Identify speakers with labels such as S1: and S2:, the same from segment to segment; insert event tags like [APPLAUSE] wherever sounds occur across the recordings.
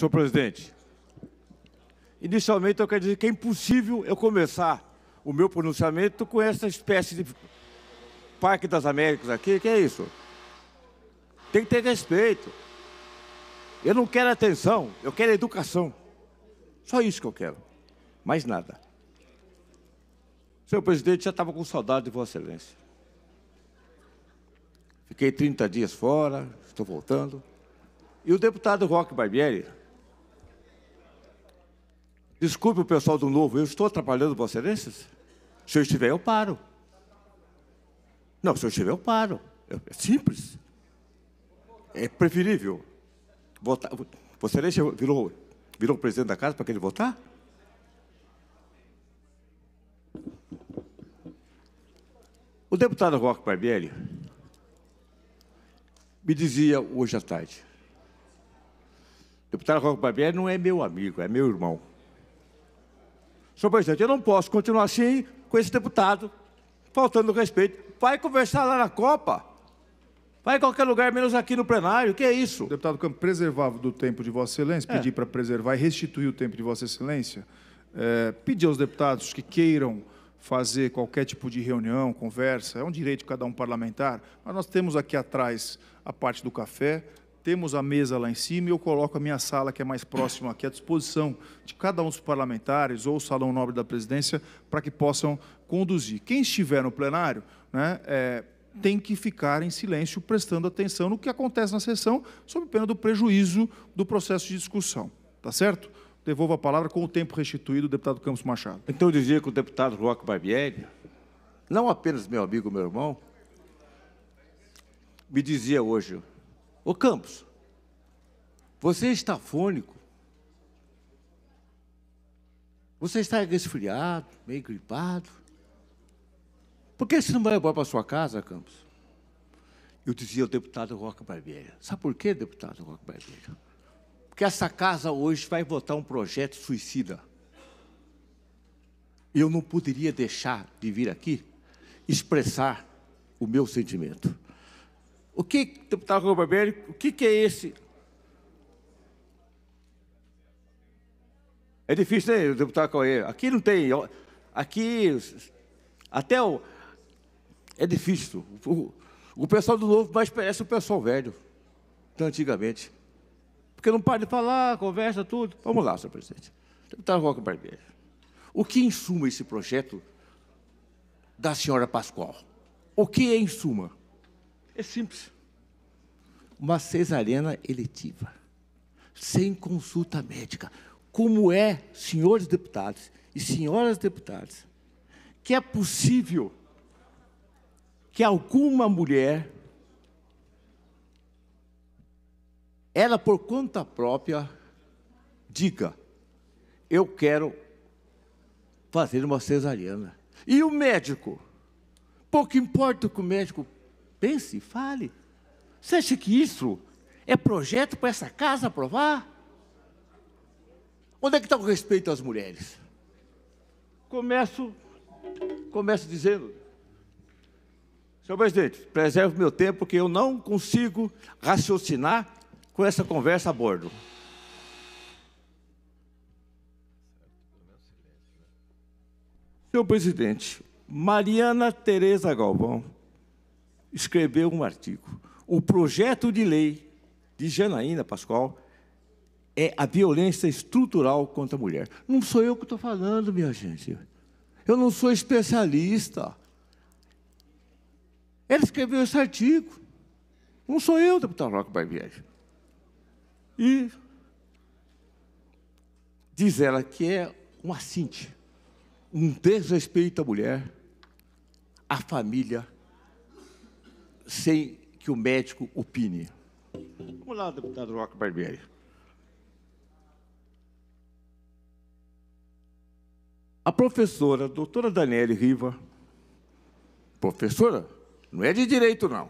S1: senhor presidente. Inicialmente, eu quero dizer que é impossível eu começar o meu pronunciamento com essa espécie de Parque das Américas aqui. Que é isso? Tem que ter respeito. Eu não quero atenção, eu quero educação. Só isso que eu quero. Mais nada. Senhor presidente, já estava com saudade de Vossa Excelência. Fiquei 30 dias fora, estou voltando. E o deputado Roque Barbieri, Desculpe o pessoal do Novo, eu estou atrapalhando vocês? Se eu estiver, eu paro. Não, se eu estiver, eu paro. É, é simples. É preferível. Votar. Você virou, virou presidente da casa para que ele votar? O deputado Roque Barbieri me dizia hoje à tarde, o deputado Roque Barbieri não é meu amigo, é meu irmão senhor presidente, eu não posso continuar assim com esse deputado, faltando respeito. Vai conversar lá na Copa. Vai em qualquer lugar, menos aqui no plenário. Que é isso? Deputado Campos, preservava do tempo de Vossa Excelência, é. para preservar e restituir o tempo de Vossa Excelência, é, pedir aos deputados que queiram fazer qualquer tipo de reunião, conversa, é um direito de cada um parlamentar, mas nós temos aqui atrás a parte do café, temos a mesa lá em cima e eu coloco a minha sala, que é mais próxima aqui, à disposição de cada um dos parlamentares ou o Salão Nobre da Presidência, para que possam conduzir. Quem estiver no plenário, né, é, tem que ficar em silêncio, prestando atenção no que acontece na sessão, sob pena do prejuízo do processo de discussão. Tá certo? Devolvo a palavra com o tempo restituído, deputado Campos Machado. Então, eu dizia que o deputado Roque Barbieri, não apenas meu amigo, meu irmão, me dizia hoje, Ô Campos, você está fônico? Você está resfriado, meio gripado? Por que você não vai embora para sua casa, Campos? Eu dizia ao deputado Roque Barbeira. Sabe por quê, deputado Roque Barbeira? Porque essa casa hoje vai votar um projeto suicida. Eu não poderia deixar de vir aqui expressar o meu sentimento. O que, deputado tá Roberberg, o que, que é esse? É difícil, né, deputado Cauê? Aqui não tem. Aqui, até o. É difícil. O, o pessoal do novo mais parece o pessoal velho, de antigamente. Porque não para de falar, conversa, tudo. Vamos lá, senhor presidente. Deputado tá, Roca Barbeiro, o que em suma esse projeto da senhora Pascoal? O que é em suma? É simples. Uma cesariana eletiva, sem consulta médica, como é, senhores deputados e senhoras deputadas, que é possível que alguma mulher, ela por conta própria, diga: eu quero fazer uma cesariana. E o médico? Pouco importa o que o médico Pense, fale. Você acha que isso é projeto para essa casa aprovar? Onde é que está o respeito às mulheres? Começo, começo dizendo, senhor presidente, preserve meu tempo, porque eu não consigo raciocinar com essa conversa a bordo. Senhor presidente, Mariana Tereza Galvão escreveu um artigo. O projeto de lei de Janaína Pascoal é a violência estrutural contra a mulher. Não sou eu que estou falando, minha gente. Eu não sou especialista. Ela escreveu esse artigo. Não sou eu, deputado Roque Barbieri. E diz ela que é um assinte, um desrespeito à mulher, à família sem que o médico opine. Vamos lá, deputado Roque Barbieri. A professora, a doutora Daniele Riva, professora, não é de direito, não,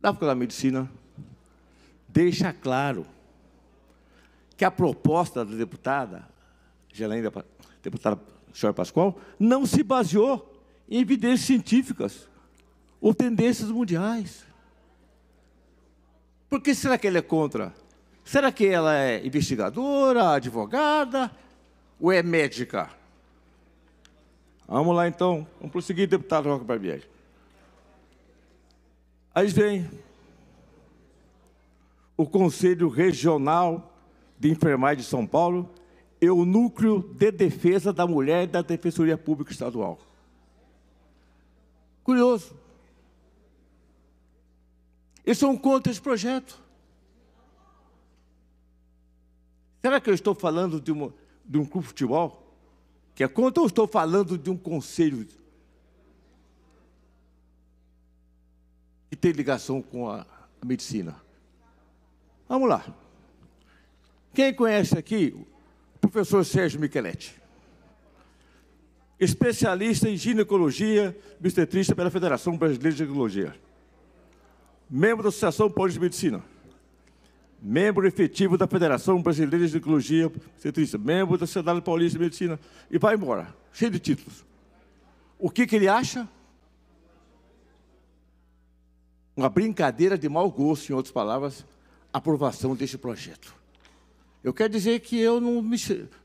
S1: da Faculdade de Medicina, deixa claro que a proposta da deputada, Gelenda, deputada Senhora Pascoal, não se baseou em evidências científicas ou tendências mundiais. Por que será que ele é contra? Será que ela é investigadora, advogada ou é médica? Vamos lá então, vamos prosseguir, deputado Roca Barbieri. Aí vem o Conselho Regional de Enfermagem de São Paulo e o Núcleo de Defesa da Mulher da Defensoria Pública Estadual. Curioso. Eles são contra esse projeto. Será que eu estou falando de, uma, de um clube de futebol que é contra ou estou falando de um conselho que tem ligação com a, a medicina? Vamos lá. Quem conhece aqui o professor Sérgio Micheletti? Especialista em ginecologia, obstetrícia pela Federação Brasileira de Ginecologia membro da Associação Paulista de Medicina, membro efetivo da Federação Brasileira de Ecologia, Obstetrícia, membro da Sociedade Paulista de Medicina, e vai embora, cheio de títulos. O que, que ele acha? Uma brincadeira de mau gosto, em outras palavras, aprovação deste projeto. Eu quero dizer que eu não me...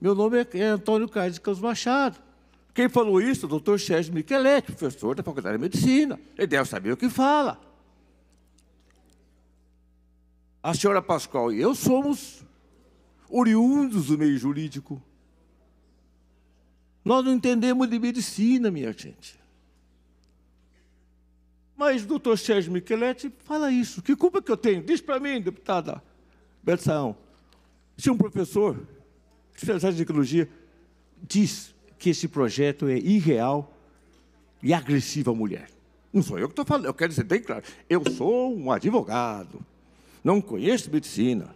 S1: meu nome é, é Antônio Carlos de Campos Machado. Quem falou isso? O doutor Sérgio Micheletti, professor da Faculdade de Medicina. Ele deve saber o que fala a senhora Pascoal e eu somos oriundos do meio jurídico. Nós não entendemos de medicina, minha gente. Mas doutor Sérgio Micheletti fala isso. Que culpa que eu tenho? Diz para mim, deputada Bertão. Se um professor, especialista de ecologia, diz que esse projeto é irreal e agressivo à mulher. Não sou eu que estou falando, eu quero dizer bem claro. Eu sou um advogado, não conheço medicina.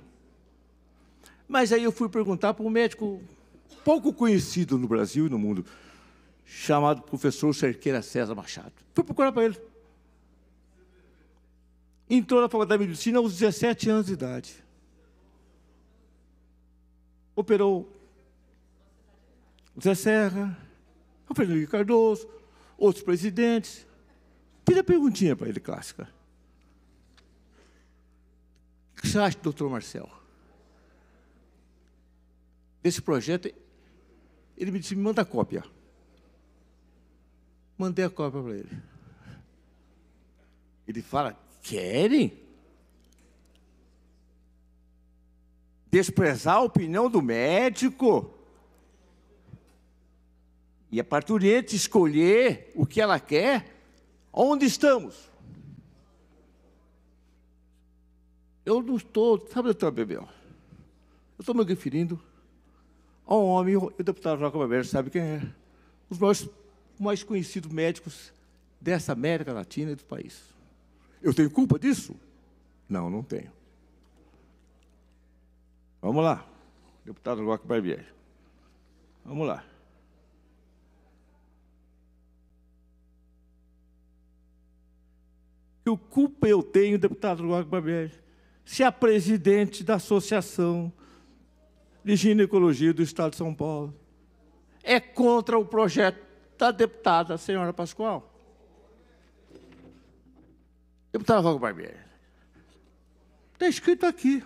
S1: Mas aí eu fui perguntar para um médico pouco conhecido no Brasil e no mundo, chamado professor Cerqueira César Machado. Fui procurar para ele. Entrou na faculdade de medicina aos 17 anos de idade. Operou Zé Serra, o Fernando Cardoso, outros presidentes. Fiz a perguntinha para ele, clássica que você acha, doutor Marcel? Desse projeto, ele me disse, me manda cópia. Mandei a cópia para ele. Ele fala, querem? Desprezar a opinião do médico? E a parturiente escolher o que ela quer? Onde estamos? Eu não estou. Sabe o eu Bebel? Eu estou me referindo a um homem, o deputado Joca Barbieri, sabe quem é. Os mais conhecidos médicos dessa América Latina e do país. Eu tenho culpa disso? Não, não tenho. Vamos lá, deputado Joaquim Barbieri. Vamos lá. Que culpa eu tenho, deputado Joaquim Barbieri? se a é presidente da Associação de Ginecologia do Estado de São Paulo é contra o projeto da deputada senhora Pascoal. Deputada Roca Barbieri, está escrito aqui.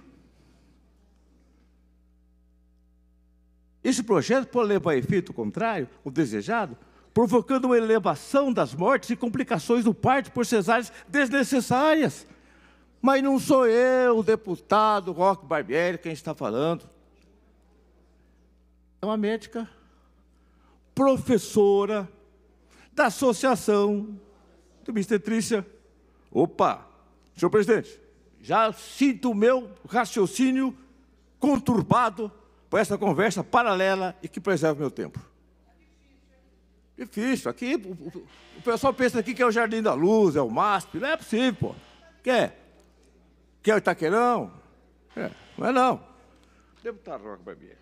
S1: Esse projeto pode levar a efeito contrário, o desejado, provocando uma elevação das mortes e complicações do parto por cesáreas desnecessárias. Mas não sou eu, o deputado Roque Barbieri, quem está falando. É uma médica, professora da associação de Obstetrícia. Opa, senhor presidente, já sinto o meu raciocínio conturbado por essa conversa paralela e que preserva o meu tempo. Difícil. Aqui o, o, pessoal pensa aqui que é o Jardim da Luz, é o MASP. Não é possível, pô. é? Quer o Itaquerão? É, não é não. Deputado Roca Barbieri.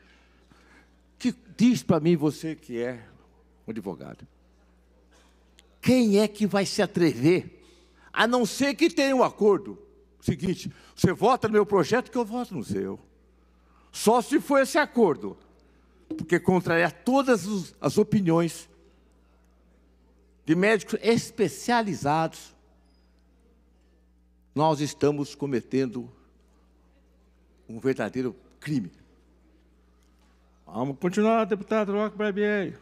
S1: Que diz para mim você que é um advogado. Quem é que vai se atrever? A não ser que tenha um acordo. Seguinte, você vota no meu projeto que eu voto no seu. Só se for esse acordo. Porque contraria todas as opiniões de médicos especializados nós estamos cometendo um verdadeiro crime. Vamos continuar, deputado Roque Barbieri.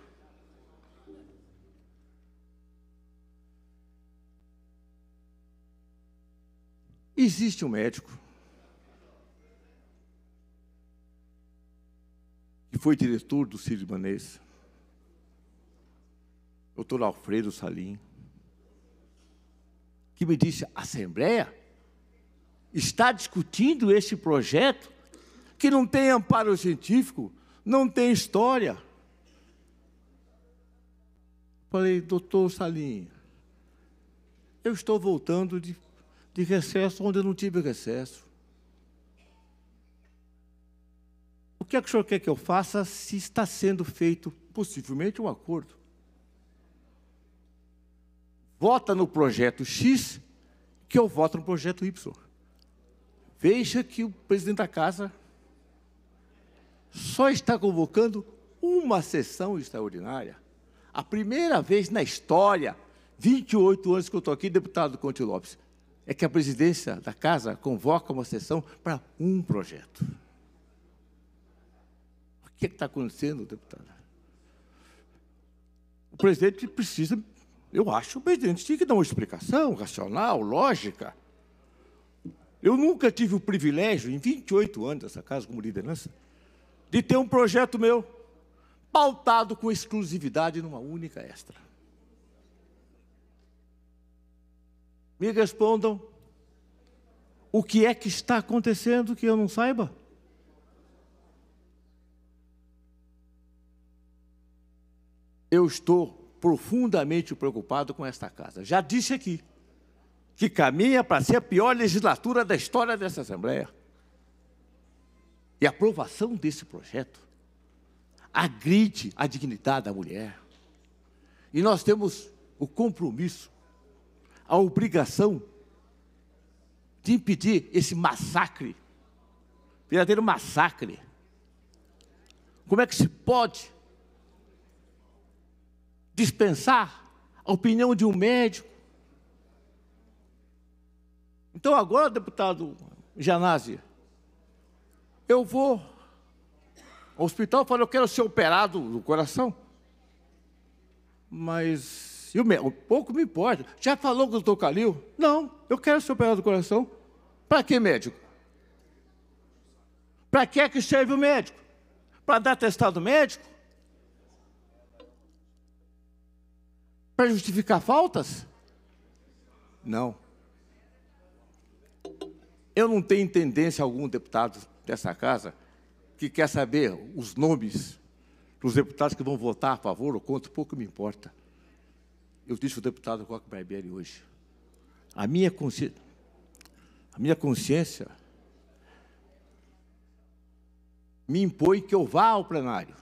S1: Existe um médico que foi diretor do Círio Libanês, doutor Alfredo Salim, que me disse, Assembleia? está discutindo esse projeto que não tem amparo científico, não tem história. Falei, doutor Salim, eu estou voltando de, de recesso onde eu não tive recesso. O que, é que o senhor quer que eu faça se está sendo feito possivelmente um acordo? Vota no projeto X que eu voto no projeto Y. Veja que o presidente da casa só está convocando uma sessão extraordinária. A primeira vez na história, 28 anos que eu estou aqui, deputado Conte Lopes, é que a presidência da casa convoca uma sessão para um projeto. O que é está acontecendo, deputada? O presidente precisa, eu acho, o presidente tem que dar uma explicação racional, lógica. Eu nunca tive o privilégio, em 28 anos dessa casa como liderança, de ter um projeto meu pautado com exclusividade numa única extra. Me respondam o que é que está acontecendo que eu não saiba? Eu estou profundamente preocupado com esta casa. Já disse aqui que caminha para ser a pior legislatura da história dessa Assembleia. E a aprovação desse projeto agride a dignidade da mulher. E nós temos o compromisso, a obrigação de impedir esse massacre, verdadeiro massacre. Como é que se pode dispensar a opinião de um médico, então, agora, deputado Janazzi, eu vou ao hospital e falo, eu quero ser operado do coração. Mas eu, me, pouco me importa. Já falou com o doutor Calil? Não, eu quero ser operado do coração. Para que médico? Para que é que serve o médico? Para dar testado médico? Para justificar faltas? Não. Eu não tenho tendência algum deputado dessa casa que quer saber os nomes dos deputados que vão votar a favor ou contra, pouco me importa. Eu disse ao deputado Coque Barbieri hoje. A minha, consci... a minha consciência me impõe que eu vá ao plenário.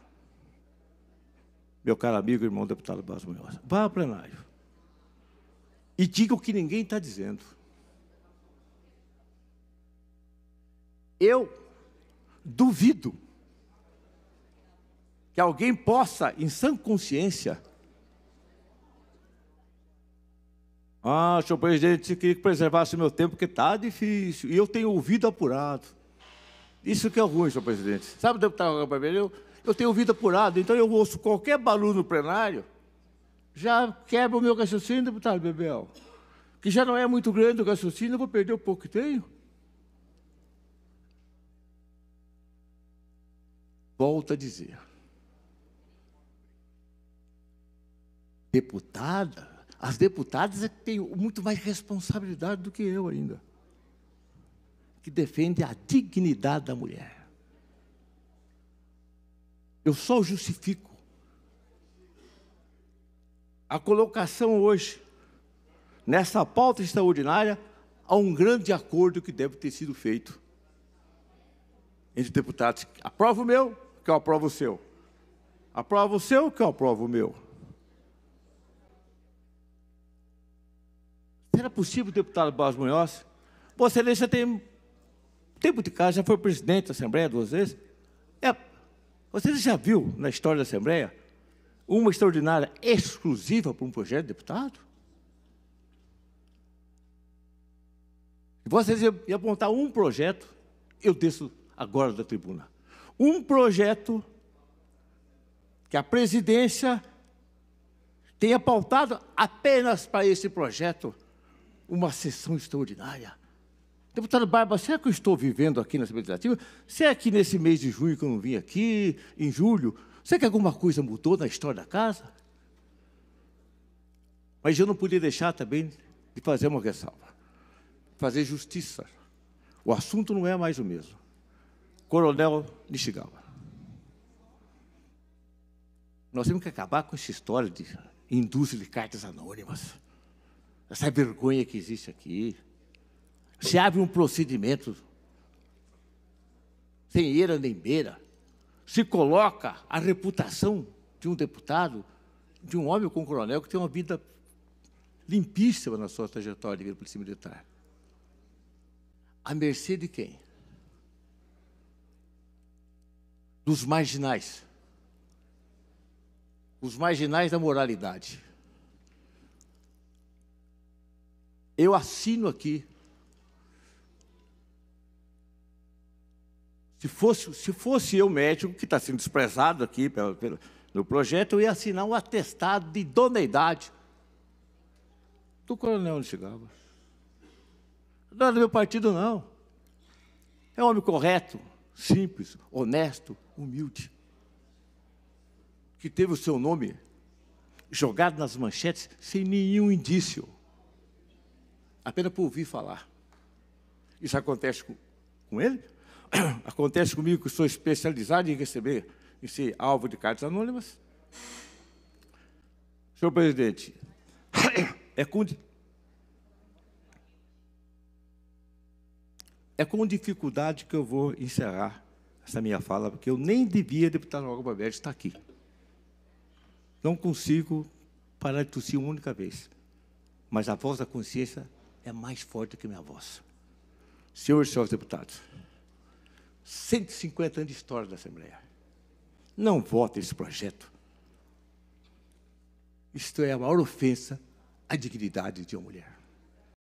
S1: Meu caro amigo e irmão deputado Blas Munhoz, vá ao plenário e diga o que ninguém está dizendo. Eu duvido que alguém possa, em sã consciência, ah, senhor presidente, queria que preservasse o meu tempo, porque está difícil. E eu tenho ouvido apurado. Isso que é ruim, senhor presidente. Sabe, deputado é tá Gabriel, eu tenho ouvido apurado, então eu ouço qualquer barulho no plenário, já quebra o meu raciocínio, deputado Bebel. Que já não é muito grande o raciocínio, eu vou perder o pouco que tenho. Volto a dizer. Deputada, as deputadas é que têm muito mais responsabilidade do que eu ainda, que defende a dignidade da mulher. Eu só justifico. A colocação hoje, nessa pauta extraordinária, a um grande acordo que deve ter sido feito entre deputados. Aprova o meu, que eu aprovo o seu. Aprova o seu, que eu aprovo o meu. Será possível, deputado Barros Munhoz? Você deixa tem tempo de casa, já foi presidente da Assembleia duas vezes. É, você já viu na história da Assembleia uma extraordinária exclusiva para um projeto de deputado? Vocês iam apontar um projeto, eu desço agora da tribuna um projeto que a presidência tenha pautado apenas para esse projeto uma sessão extraordinária. Deputado Barba, será que eu estou vivendo aqui na Assembleia Legislativa? Será que nesse mês de junho que eu não vim aqui, em julho, será que alguma coisa mudou na história da casa? Mas eu não podia deixar também de fazer uma ressalva, fazer justiça. O assunto não é mais o mesmo. Coronel Nishigawa. Nós temos que acabar com essa história de indústria de cartas anônimas, essa vergonha que existe aqui. Se abre um procedimento sem eira nem beira, se coloca a reputação de um deputado, de um homem com um coronel que tem uma vida limpíssima na sua trajetória de vida polícia militar. À mercê de quem? dos marginais. Os marginais da moralidade. Eu assino aqui. Se fosse, se fosse eu médico, que está sendo desprezado aqui pelo no projeto, eu ia assinar um atestado de idoneidade do coronel chegava. Não é do meu partido, não. É um homem correto, simples, honesto, humilde, que teve o seu nome jogado nas manchetes sem nenhum indício, apenas por ouvir falar. Isso acontece com, com ele? [CLEARS THROAT] Acontece comigo que sou especializado em receber, em ser alvo de cartas anônimas? Senhor presidente, [CLEARS THROAT] é com, é com dificuldade que eu vou encerrar essa minha fala, porque eu nem devia, deputado Alba Verde, estar aqui. Não consigo parar de tossir uma única vez. Mas a voz da consciência é mais forte que a minha voz. Senhores e senhores deputados, 150 anos de história da Assembleia. Não vote esse projeto. Isto é a maior ofensa à dignidade de uma mulher.